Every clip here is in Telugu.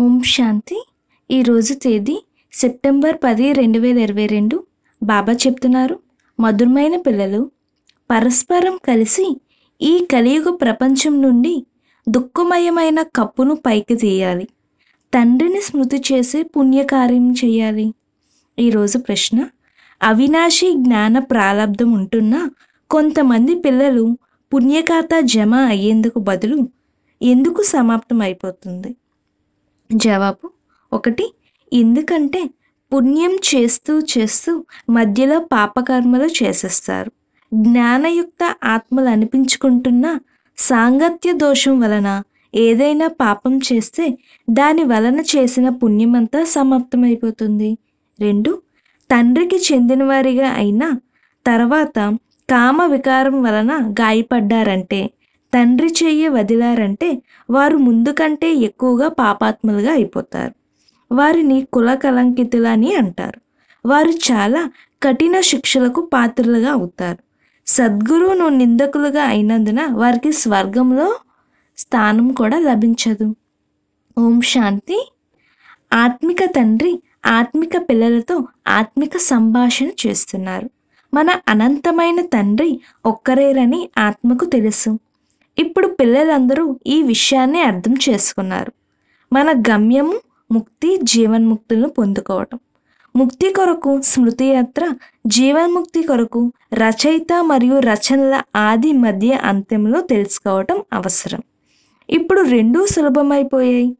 ఓం శాంతి ఈరోజు తేదీ సెప్టెంబర్ పది రెండు వేల ఇరవై రెండు బాబా చెప్తున్నారు మధురమైన పిల్లలు పరస్పరం కలిసి ఈ కలియుగ ప్రపంచం నుండి దుఃఖమయమైన కప్పును పైకి తీయాలి తండ్రిని స్మృతి చేసి పుణ్యకార్యం చేయాలి ఈరోజు ప్రశ్న అవినాశి జ్ఞాన ప్రాలబ్ధం ఉంటున్న కొంతమంది పిల్లలు పుణ్యకాత జమ అయ్యేందుకు బదులు ఎందుకు సమాప్తం అయిపోతుంది జవాబు ఒకటి ఎందుకంటే పుణ్యం చేస్తూ చేస్తూ మధ్యలో పాపకర్మలు చేసేస్తారు జ్ఞానయుక్త ఆత్మలు అనిపించుకుంటున్న సాంగత్య దోషం వలన ఏదైనా పాపం చేస్తే దాని వలన చేసిన పుణ్యమంతా సమాప్తమైపోతుంది రెండు తండ్రికి చెందినవారిగా అయినా తర్వాత కామ వికారం వలన గాయపడ్డారంటే తండ్రి చెయ్యి వదిలారంటే వారు ముందు కంటే ఎక్కువగా పాపాత్ములుగా అయిపోతారు వారిని కుల కలంకితులని అంటారు వారు చాలా కఠిన శిక్షలకు పాత్రలుగా అవుతారు సద్గురువును నిందకులుగా అయినందున వారికి స్వర్గంలో స్థానం కూడా లభించదు ఓం శాంతి ఆత్మిక తండ్రి ఆత్మిక పిల్లలతో ఆత్మిక సంభాషణ చేస్తున్నారు మన అనంతమైన తండ్రి ఒక్కరేరని ఆత్మకు తెలుసు ఇప్పుడు పిల్లలందరూ ఈ విషయాన్ని అర్థం చేసుకున్నారు మన గమ్యము ముక్తి జీవన్ముక్తులను పొందుకోవటం ముక్తి కొరకు స్మృతి యాత్ర జీవన్ముక్తి కొరకు రచయిత మరియు రచనల ఆది మధ్య అంత్యంలో తెలుసుకోవటం అవసరం ఇప్పుడు రెండూ సులభమైపోయాయి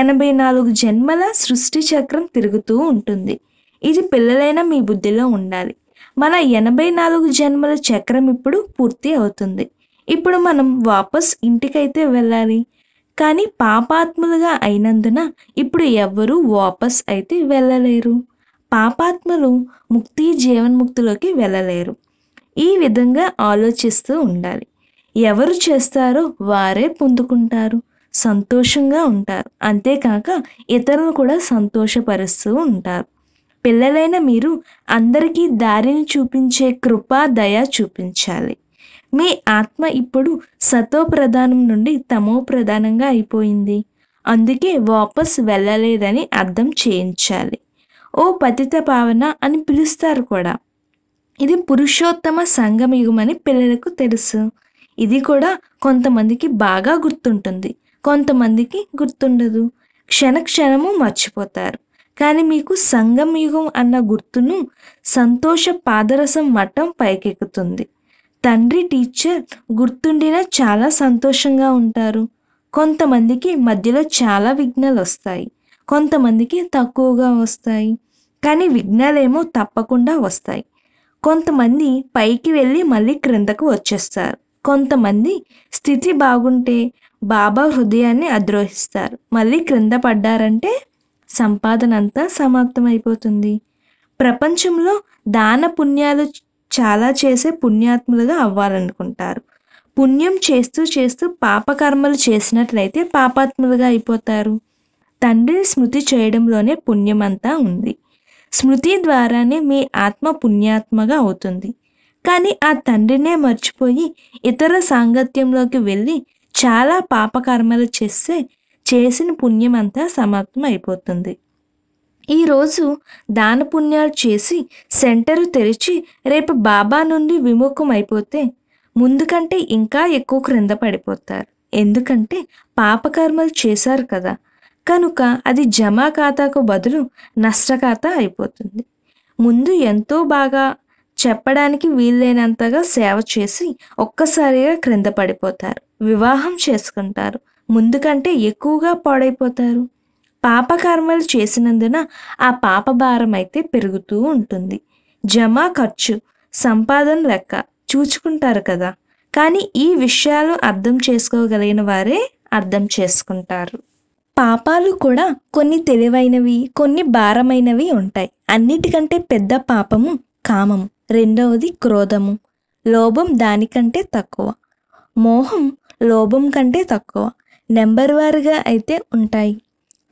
ఎనభై నాలుగు జన్మల సృష్టి చక్రం తిరుగుతూ ఉంటుంది ఇది పిల్లలైన మీ బుద్ధిలో ఉండాలి మన ఎనభై నాలుగు జన్మల చక్రం ఇప్పుడు పూర్తి అవుతుంది ఇప్పుడు మనం వాపస్ ఇంటికైతే వెళ్ళాలి కానీ పాపాత్ములుగా అయినందున ఇప్పుడు ఎవ్వరూ వాపస్ అయితే వెళ్ళలేరు పాపాత్ములు ముక్తి జీవన్ముక్తిలోకి వెళ్ళలేరు ఈ విధంగా ఆలోచిస్తూ ఉండాలి ఎవరు చేస్తారో వారే పొందుకుంటారు సంతోషంగా ఉంటారు అంతేకాక ఇతరులు కూడా సంతోషపరుస్తూ ఉంటారు పిల్లలైన మీరు అందరికీ దారిని చూపించే కృపా దయ చూపించాలి మీ ఆత్మ ఇప్పుడు సతో ప్రధానం నుండి తమో ప్రధానంగా అయిపోయింది అందుకే వాపస్ వెళ్ళలేదని అర్థం చేయించాలి ఓ పతిత భావన అని పిలుస్తారు కూడా ఇది పురుషోత్తమ సంగమయుగమని పిల్లలకు తెలుసు ఇది కూడా కొంతమందికి బాగా గుర్తుంటుంది కొంతమందికి గుర్తుండదు క్షణక్షణము మర్చిపోతారు కానీ మీకు సంగమయుగం అన్న గుర్తును సంతోష పాదరసం మఠం పైకెక్కుతుంది తండ్రి టీచర్ గుర్తుండినా చాలా సంతోషంగా ఉంటారు కొంతమందికి మధ్యలో చాలా విఘ్నాలు వస్తాయి కొంతమందికి తక్కువగా వస్తాయి కానీ విఘ్నాలేమో తప్పకుండా వస్తాయి కొంతమంది పైకి వెళ్ళి మళ్ళీ క్రిందకు వచ్చేస్తారు కొంతమంది స్థితి బాగుంటే బాబా హృదయాన్ని అద్రోహిస్తారు మళ్ళీ క్రింద పడ్డారంటే సంపాదన అంతా సమాప్తమైపోతుంది ప్రపంచంలో దాన పుణ్యాలు చాలా చేసే పుణ్యాత్ములుగా అవ్వాలనుకుంటారు పుణ్యం చేస్తూ చేస్తూ పాపకర్మలు చేసినట్లయితే పాపాత్ములుగా అయిపోతారు తండ్రిని స్మృతి చేయడంలోనే పుణ్యమంతా ఉంది స్మృతి ద్వారానే మీ ఆత్మ పుణ్యాత్మగా అవుతుంది కానీ ఆ తండ్రినే మర్చిపోయి ఇతర సాంగత్యంలోకి వెళ్ళి చాలా పాపకర్మలు చేస్తే చేసిన పుణ్యమంతా సమాప్తం అయిపోతుంది ఈరోజు దానపుణ్యాలు చేసి సెంటరు తెరిచి రేపు బాబా నుండి విముఖమైపోతే ముందుకంటే ఇంకా ఎక్కువ క్రింద పడిపోతారు ఎందుకంటే పాపకర్మలు చేశారు కదా కనుక అది జమా ఖాతాకు బదులు ఖాతా అయిపోతుంది ముందు ఎంతో బాగా చెప్పడానికి వీలైనంతగా సేవ చేసి ఒక్కసారిగా క్రింద పడిపోతారు వివాహం చేసుకుంటారు ముందుకంటే ఎక్కువగా పాడైపోతారు పాపకర్మలు చేసినందున ఆ పాప భారం అయితే పెరుగుతూ ఉంటుంది జమా ఖర్చు సంపాదన లెక్క చూచుకుంటారు కదా కానీ ఈ విషయాలు అర్థం చేసుకోగలిగిన వారే అర్థం చేసుకుంటారు పాపాలు కూడా కొన్ని తెలివైనవి కొన్ని భారమైనవి ఉంటాయి అన్నిటికంటే పెద్ద పాపము కామము రెండవది క్రోధము లోభం దానికంటే తక్కువ మోహం లోభం కంటే తక్కువ నెంబర్ వారుగా అయితే ఉంటాయి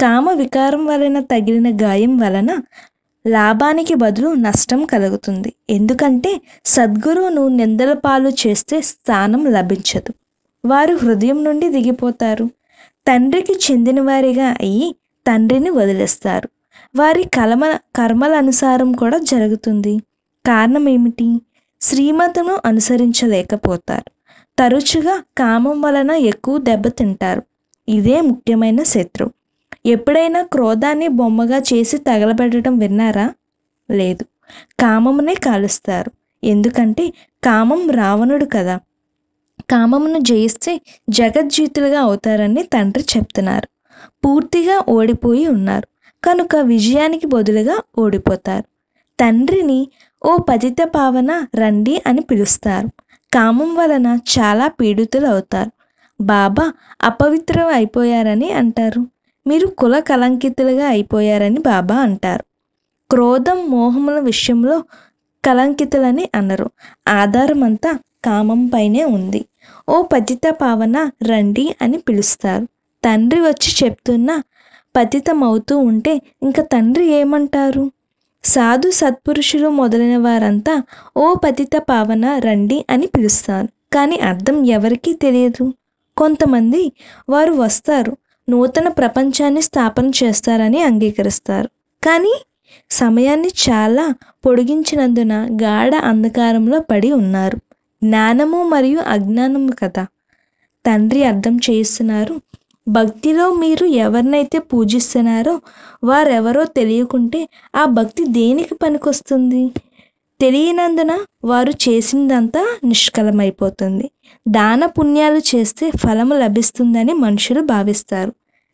కామ వికారం వలన తగిలిన గాయం వలన లాభానికి బదులు నష్టం కలుగుతుంది ఎందుకంటే సద్గురువును నిందల పాలు చేస్తే స్థానం లభించదు వారు హృదయం నుండి దిగిపోతారు తండ్రికి చెందినవారిగా అయ్యి తండ్రిని వదిలేస్తారు వారి కలమ కర్మల అనుసారం కూడా జరుగుతుంది కారణం ఏమిటి శ్రీమతను అనుసరించలేకపోతారు తరచుగా కామం వలన ఎక్కువ దెబ్బతింటారు ఇదే ముఖ్యమైన శత్రువు ఎప్పుడైనా క్రోధాన్ని బొమ్మగా చేసి తగలబెట్టడం విన్నారా లేదు కామమునే కాలుస్తారు ఎందుకంటే కామం రావణుడు కదా కామమును జయిస్తే జగజ్జీతులుగా అవుతారని తండ్రి చెప్తున్నారు పూర్తిగా ఓడిపోయి ఉన్నారు కనుక విజయానికి బదులుగా ఓడిపోతారు తండ్రిని ఓ పతిత పావన రండి అని పిలుస్తారు కామం వలన చాలా పీడితులు అవుతారు బాబా అపవిత్రం అయిపోయారని అంటారు మీరు కుల కలంకితులుగా అయిపోయారని బాబా అంటారు క్రోధం మోహముల విషయంలో కలంకితులని అనరు ఆధారమంతా కామంపైనే ఉంది ఓ పతిత పావన రండి అని పిలుస్తారు తండ్రి వచ్చి చెప్తున్నా పతితమవుతూ ఉంటే ఇంకా తండ్రి ఏమంటారు సాధు సత్పురుషులు మొదలైన వారంతా ఓ పతిత పావన రండి అని పిలుస్తారు కానీ అర్థం ఎవరికీ తెలియదు కొంతమంది వారు వస్తారు నూతన ప్రపంచాన్ని స్థాపన చేస్తారని అంగీకరిస్తారు కానీ సమయాన్ని చాలా పొడిగించినందున గాఢ అంధకారంలో పడి ఉన్నారు జ్ఞానము మరియు అజ్ఞానము కదా తండ్రి అర్థం చేయిస్తున్నారు భక్తిలో మీరు ఎవరినైతే పూజిస్తున్నారో వారెవరో తెలియకుంటే ఆ భక్తి దేనికి పనికొస్తుంది తెలియనందున వారు చేసిందంతా నిష్కలమైపోతుంది దాన పుణ్యాలు చేస్తే ఫలము లభిస్తుందని మనుషులు భావిస్తారు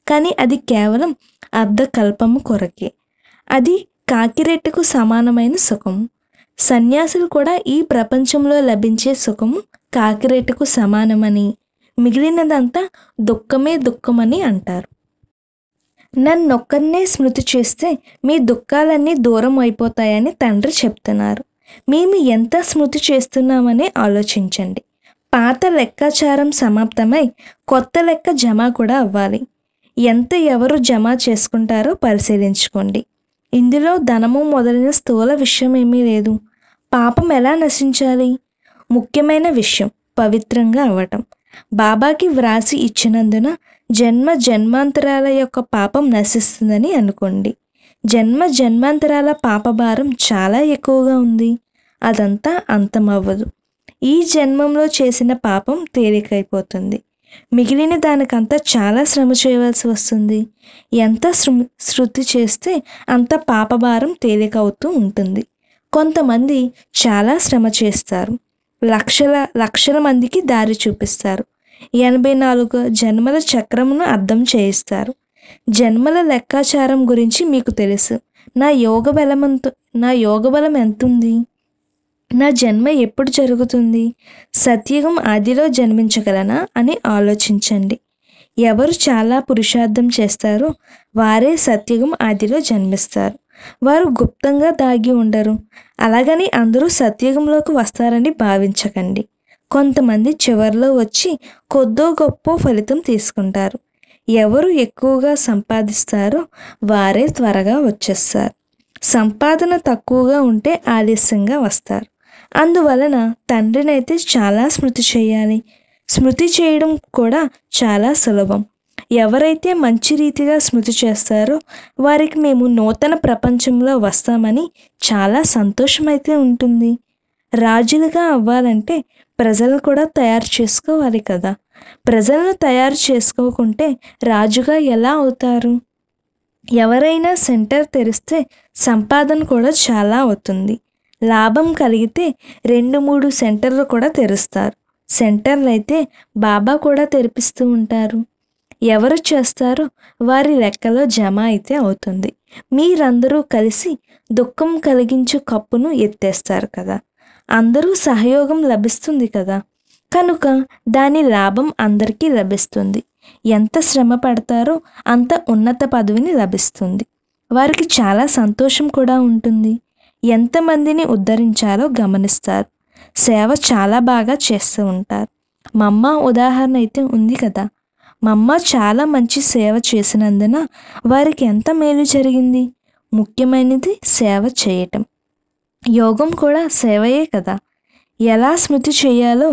కానీ అది కేవలం అర్ధకల్పము కొరకే అది కాకిరెట్టుకు సమానమైన సుఖము సన్యాసులు కూడా ఈ ప్రపంచంలో లభించే సుఖము కాకిరెట్టుకు సమానమని మిగిలినదంతా దుఃఖమే దుఃఖమని అంటారు నన్నొక్కరినే స్మృతి చేస్తే మీ దుఃఖాలన్నీ దూరం అయిపోతాయని తండ్రి చెప్తున్నారు మేము ఎంత స్మృతి చేస్తున్నామని ఆలోచించండి పాత లెక్కాచారం సమాప్తమై కొత్త లెక్క జమ కూడా అవ్వాలి ఎంత ఎవరు జమ చేసుకుంటారో పరిశీలించుకోండి ఇందులో ధనము మొదలైన స్థూల విషయం ఏమీ లేదు పాపం ఎలా నశించాలి ముఖ్యమైన విషయం పవిత్రంగా అవ్వటం బాబాకి వ్రాసి ఇచ్చినందున జన్మ జన్మాంతరాల యొక్క పాపం నశిస్తుందని అనుకోండి జన్మ జన్మాంతరాల పాపభారం చాలా ఎక్కువగా ఉంది అదంతా అంతమవ్వదు ఈ జన్మంలో చేసిన పాపం తేలికైపోతుంది మిగిలిన దానికంతా చాలా శ్రమ చేయవలసి వస్తుంది ఎంత శృతి చేస్తే అంత పాపభారం తేలిక అవుతూ ఉంటుంది కొంతమంది చాలా శ్రమ చేస్తారు లక్షల లక్షల మందికి దారి చూపిస్తారు ఎనభై నాలుగు జన్మల చక్రమును అర్థం చేయిస్తారు జన్మల లెక్కాచారం గురించి మీకు తెలుసు నా యోగ బలమంతు నా యోగ బలం ఎంతుంది నా జన్మ ఎప్పుడు జరుగుతుంది సత్యుగం ఆదిలో జన్మించగలనా అని ఆలోచించండి ఎవరు చాలా పురుషార్థం చేస్తారో వారే సత్యుగం ఆదిలో జన్మిస్తారు వారు గుప్తంగా దాగి ఉండరు అలాగని అందరూ సత్యుగంలోకి వస్తారని భావించకండి కొంతమంది చివరిలో వచ్చి కొద్దో గొప్ప ఫలితం తీసుకుంటారు ఎవరు ఎక్కువగా సంపాదిస్తారో వారే త్వరగా వచ్చేస్తారు సంపాదన తక్కువగా ఉంటే ఆలస్యంగా వస్తారు అందువలన తండ్రినైతే చాలా స్మృతి చేయాలి స్మృతి చేయడం కూడా చాలా సులభం ఎవరైతే మంచి రీతిగా స్మృతి చేస్తారో వారికి మేము నూతన ప్రపంచంలో వస్తామని చాలా సంతోషమైతే ఉంటుంది రాజులుగా అవ్వాలంటే ప్రజలు కూడా తయారు చేసుకోవాలి కదా ప్రజలను తయారు చేసుకోకుంటే రాజుగా ఎలా అవుతారు ఎవరైనా సెంటర్ తెరిస్తే సంపాదన కూడా చాలా అవుతుంది లాభం కలిగితే రెండు మూడు సెంటర్లు కూడా తెరుస్తారు సెంటర్లు అయితే బాబా కూడా తెరిపిస్తూ ఉంటారు ఎవరు చేస్తారో వారి లెక్కలో జమ అయితే అవుతుంది మీరందరూ కలిసి దుఃఖం కలిగించే కప్పును ఎత్తేస్తారు కదా అందరూ సహయోగం లభిస్తుంది కదా కనుక దాని లాభం అందరికీ లభిస్తుంది ఎంత శ్రమ పడతారో అంత ఉన్నత పదవిని లభిస్తుంది వారికి చాలా సంతోషం కూడా ఉంటుంది ఎంతమందిని ఉద్ధరించాలో గమనిస్తారు సేవ చాలా బాగా చేస్తూ ఉంటారు మమ్మ ఉదాహరణ అయితే ఉంది కదా మమ్మ చాలా మంచి సేవ చేసినందున వారికి ఎంత మేలు జరిగింది ముఖ్యమైనది సేవ చేయటం యోగం కూడా సేవయే కదా ఎలా స్మృతి చేయాలో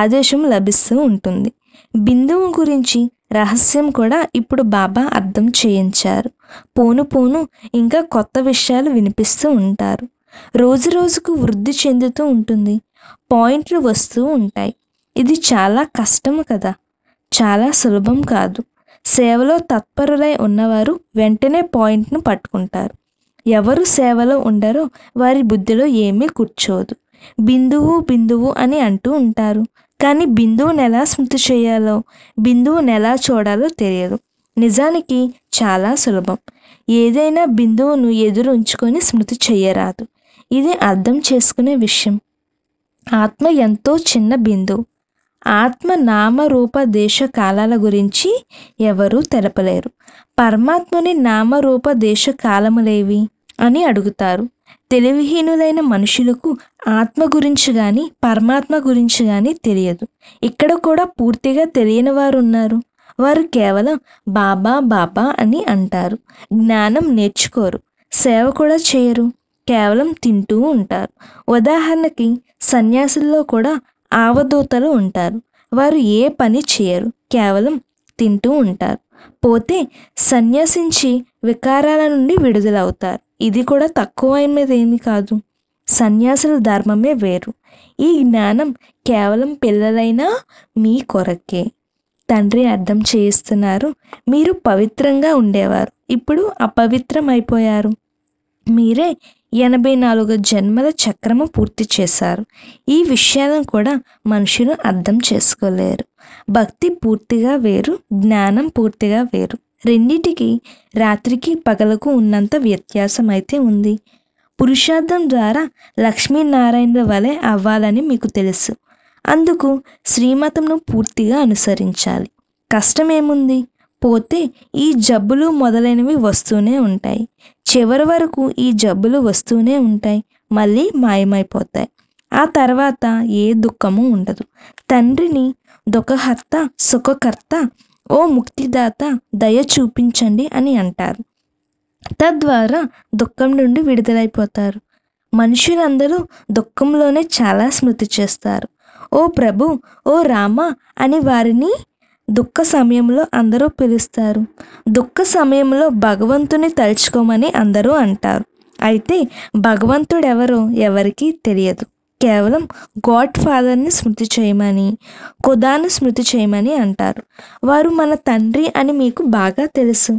ఆదేశం లభిస్తూ ఉంటుంది బిందువు గురించి రహస్యం కూడా ఇప్పుడు బాబా అర్థం చేయించారు పోను పోను ఇంకా కొత్త విషయాలు వినిపిస్తూ ఉంటారు రోజు రోజుకు వృద్ధి చెందుతూ ఉంటుంది పాయింట్లు వస్తూ ఉంటాయి ఇది చాలా కష్టం కదా చాలా సులభం కాదు సేవలో తత్పరులై ఉన్నవారు వెంటనే పాయింట్ను పట్టుకుంటారు ఎవరు సేవలో ఉండరో వారి బుద్ధిలో ఏమీ కూర్చోదు బిందువు బిందువు అని అంటూ ఉంటారు కానీ బిందువుని ఎలా స్మృతి చేయాలో బిందువుని ఎలా చూడాలో తెలియదు నిజానికి చాలా సులభం ఏదైనా బిందువును ఎదురు ఉంచుకొని స్మృతి చేయరాదు ఇది అర్థం చేసుకునే విషయం ఆత్మ ఎంతో చిన్న బిందువు ఆత్మ నామరూప దేశ కాలాల గురించి ఎవరూ తెలపలేరు పరమాత్మని నామరూప దేశ కాలములేవి అని అడుగుతారు తెలివిహీనులైన మనుషులకు ఆత్మ గురించి కానీ పరమాత్మ గురించి కానీ తెలియదు ఇక్కడ కూడా పూర్తిగా తెలియని వారు ఉన్నారు వారు కేవలం బాబా బాబా అని అంటారు జ్ఞానం నేర్చుకోరు సేవ కూడా చేయరు కేవలం తింటూ ఉంటారు ఉదాహరణకి సన్యాసుల్లో కూడా ఆవదూతలు ఉంటారు వారు ఏ పని చేయరు కేవలం తింటూ ఉంటారు పోతే సన్యాసించి వికారాల నుండి విడుదలవుతారు ఇది కూడా తక్కువ అయినదేమీ కాదు సన్యాసుల ధర్మమే వేరు ఈ జ్ఞానం కేవలం పిల్లలైనా మీ కొరకే తండ్రి అర్థం చేయిస్తున్నారు మీరు పవిత్రంగా ఉండేవారు ఇప్పుడు అపవిత్రం అయిపోయారు మీరే ఎనభై నాలుగు జన్మల చక్రము పూర్తి చేశారు ఈ విషయాలను కూడా మనుషులు అర్థం చేసుకోలేరు భక్తి పూర్తిగా వేరు జ్ఞానం పూర్తిగా వేరు రెండిటికి రాత్రికి పగలకు ఉన్నంత వ్యత్యాసం అయితే ఉంది పురుషార్థం ద్వారా లక్ష్మీనారాయణుల వలె అవ్వాలని మీకు తెలుసు అందుకు శ్రీమతంను పూర్తిగా అనుసరించాలి కష్టమేముంది పోతే ఈ జబ్బులు మొదలైనవి వస్తూనే ఉంటాయి చివరి వరకు ఈ జబ్బులు వస్తూనే ఉంటాయి మళ్ళీ మాయమైపోతాయి ఆ తర్వాత ఏ దుఃఖము ఉండదు తండ్రిని దుఃఖహర్త సుఖకర్త ఓ ముక్తిదాత దయ చూపించండి అని అంటారు తద్వారా దుఃఖం నుండి విడుదలైపోతారు మనుషులందరూ దుఃఖంలోనే చాలా స్మృతి చేస్తారు ఓ ప్రభు ఓ రామ అని వారిని దుఃఖ సమయంలో అందరూ పిలుస్తారు దుఃఖ సమయంలో భగవంతుని తలుచుకోమని అందరూ అంటారు అయితే భగవంతుడెవరో ఎవరికీ తెలియదు కేవలం గాడ్ ఫాదర్ని స్మృతి చేయమని కుదాను స్మృతి చేయమని అంటారు వారు మన తండ్రి అని మీకు బాగా తెలుసు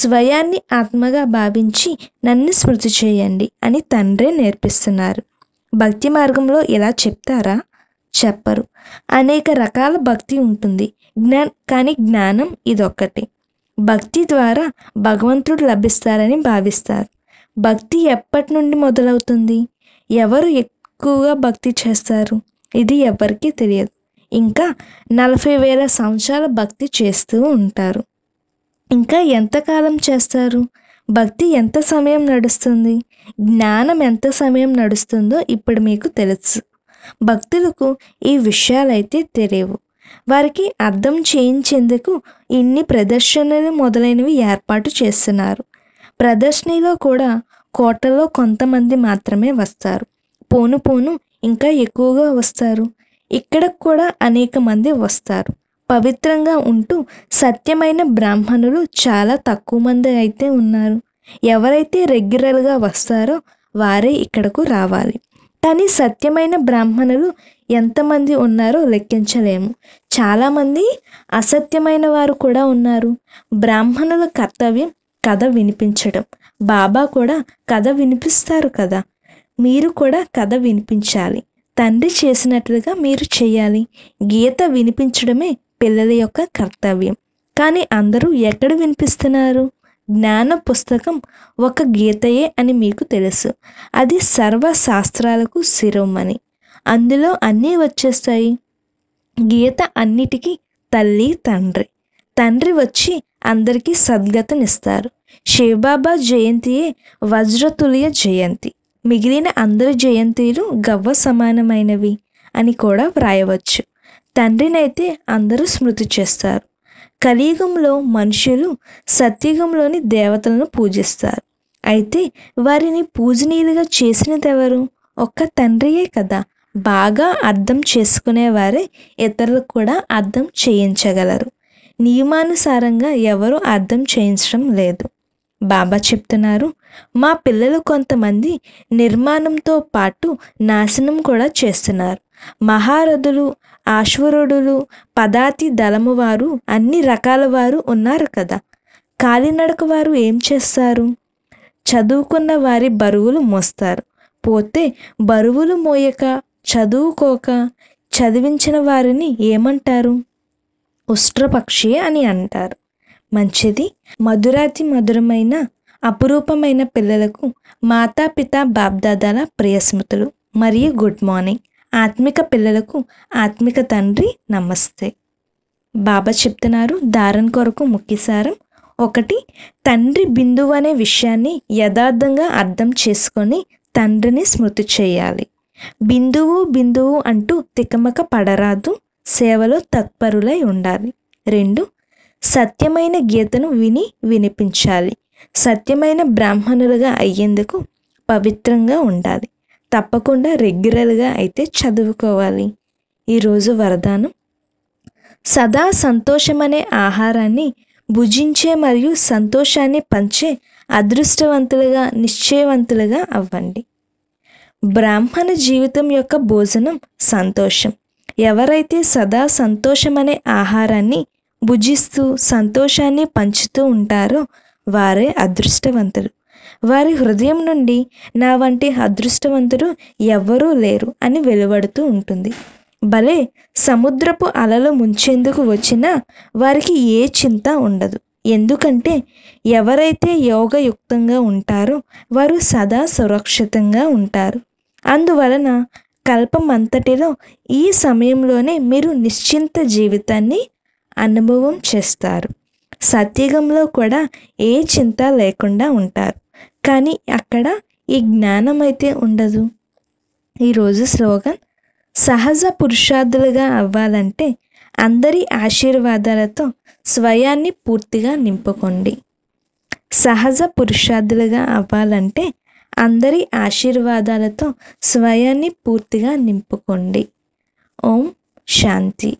స్వయాన్ని ఆత్మగా భావించి నన్ను స్మృతి చేయండి అని తండ్రే నేర్పిస్తున్నారు భక్తి మార్గంలో ఇలా చెప్తారా చెప్పరు అనేక రకాల భక్తి ఉంటుంది జ్ఞా కానీ జ్ఞానం ఇదొక్కటి భక్తి ద్వారా భగవంతుడు లభిస్తారని భావిస్తారు భక్తి ఎప్పటి నుండి మొదలవుతుంది ఎవరు ఎక్కువగా భక్తి చేస్తారు ఇది ఎవరికీ తెలియదు ఇంకా నలభై వేల సంవత్సరాల భక్తి చేస్తూ ఉంటారు ఇంకా ఎంతకాలం చేస్తారు భక్తి ఎంత సమయం నడుస్తుంది జ్ఞానం ఎంత సమయం నడుస్తుందో ఇప్పుడు మీకు తెలుసు భక్తులకు ఈ విషయాలైతే తెలియవు వారికి అర్థం చేయించేందుకు ఇన్ని ప్రదర్శనలు మొదలైనవి ఏర్పాటు చేస్తున్నారు ప్రదర్శనలో కూడా కోటలో కొంతమంది మాత్రమే వస్తారు పోను పోను ఇంకా ఎక్కువగా వస్తారు ఇక్కడ కూడా అనేక మంది వస్తారు పవిత్రంగా ఉంటూ సత్యమైన బ్రాహ్మణులు చాలా తక్కువ మంది అయితే ఉన్నారు ఎవరైతే రెగ్యులర్గా వస్తారో వారే ఇక్కడకు రావాలి కానీ సత్యమైన బ్రాహ్మణులు ఎంతమంది ఉన్నారో లెక్కించలేము చాలామంది అసత్యమైన వారు కూడా ఉన్నారు బ్రాహ్మణుల కర్తవ్యం కథ వినిపించడం బాబా కూడా కథ వినిపిస్తారు కదా మీరు కూడా కథ వినిపించాలి తండ్రి చేసినట్లుగా మీరు చేయాలి గీత వినిపించడమే పిల్లల యొక్క కర్తవ్యం కానీ అందరూ ఎక్కడ వినిపిస్తున్నారు జ్ఞాన పుస్తకం ఒక గీతయే అని మీకు తెలుసు అది సర్వశాస్త్రాలకు శిరోమణి అందులో అన్నీ వచ్చేస్తాయి గీత అన్నిటికీ తల్లి తండ్రి తండ్రి వచ్చి అందరికీ సద్గతనిస్తారు శివబాబా జయంతియే వజ్రతుల్య జయంతి మిగిలిన అందరి జయంతిలు గవ్వ సమానమైనవి అని కూడా వ్రాయవచ్చు తండ్రినైతే అందరూ స్మృతి చేస్తారు కలియుగంలో మనుషులు సత్యుగంలోని దేవతలను పూజిస్తారు అయితే వారిని పూజనీయులుగా చేసినదెవరు ఒక్క తండ్రియే కదా బాగా అర్థం చేసుకునేవారే ఇతరులకు కూడా అర్థం చేయించగలరు నియమానుసారంగా ఎవరూ అర్థం చేయించడం లేదు బాబా చెప్తున్నారు మా పిల్లలు కొంతమంది నిర్మాణంతో పాటు నాశనం కూడా చేస్తున్నారు మహారథులు ఆశ్వరుడులు పదాతి దళము వారు అన్ని రకాల వారు ఉన్నారు కదా కాలినడక వారు ఏం చేస్తారు చదువుకున్న వారి బరువులు మోస్తారు పోతే బరువులు మోయక చదువుకోక చదివించిన వారిని ఏమంటారు ఉష్ట్రపక్షి అని అంటారు మంచిది మధురాతి మధురమైన అపురూపమైన పిల్లలకు మాతాపిత బాబ్దాదాల ప్రియస్మృతులు మరియు గుడ్ మార్నింగ్ ఆత్మిక పిల్లలకు ఆత్మిక తండ్రి నమస్తే బాబా చెప్తున్నారు దారం కొరకు ముఖ్యసారం ఒకటి తండ్రి బిందువు అనే విషయాన్ని యథార్థంగా అర్థం చేసుకొని తండ్రిని స్మృతి చేయాలి బిందువు బిందువు అంటూ తికమక పడరాదు సేవలో తత్పరులై ఉండాలి రెండు సత్యమైన గీతను విని వినిపించాలి సత్యమైన బ్రాహ్మణులుగా అయ్యేందుకు పవిత్రంగా ఉండాలి తప్పకుండా రెగ్యులర్గా అయితే చదువుకోవాలి ఈరోజు వరదానం సదా సంతోషమనే ఆహారాన్ని భుజించే మరియు సంతోషాన్ని పంచే అదృష్టవంతులుగా నిశ్చయవంతులుగా అవ్వండి బ్రాహ్మణ జీవితం యొక్క భోజనం సంతోషం ఎవరైతే సదా సంతోషమనే ఆహారాన్ని భుజిస్తూ సంతోషాన్ని పంచుతూ ఉంటారో వారే అదృష్టవంతులు వారి హృదయం నుండి నా వంటి అదృష్టవంతుడు ఎవ్వరూ లేరు అని వెలువడుతూ ఉంటుంది భలే సముద్రపు అలలు ముంచేందుకు వచ్చినా వారికి ఏ చింత ఉండదు ఎందుకంటే ఎవరైతే యోగయుక్తంగా ఉంటారో వారు సదా సురక్షితంగా ఉంటారు అందువలన కల్పమంతటిలో ఈ సమయంలోనే మీరు నిశ్చింత జీవితాన్ని అనుభవం చేస్తారు సత్యుగంలో కూడా ఏ చింత లేకుండా ఉంటారు కానీ అక్కడ ఈ జ్ఞానం అయితే ఉండదు ఈరోజు స్లోగన్ సహజ పురుషార్థులుగా అవ్వాలంటే అందరి ఆశీర్వాదాలతో స్వయాన్ని పూర్తిగా నింపుకోండి సహజ పురుషార్థులుగా అవ్వాలంటే అందరి ఆశీర్వాదాలతో స్వయాన్ని పూర్తిగా నింపుకోండి ఓం శాంతి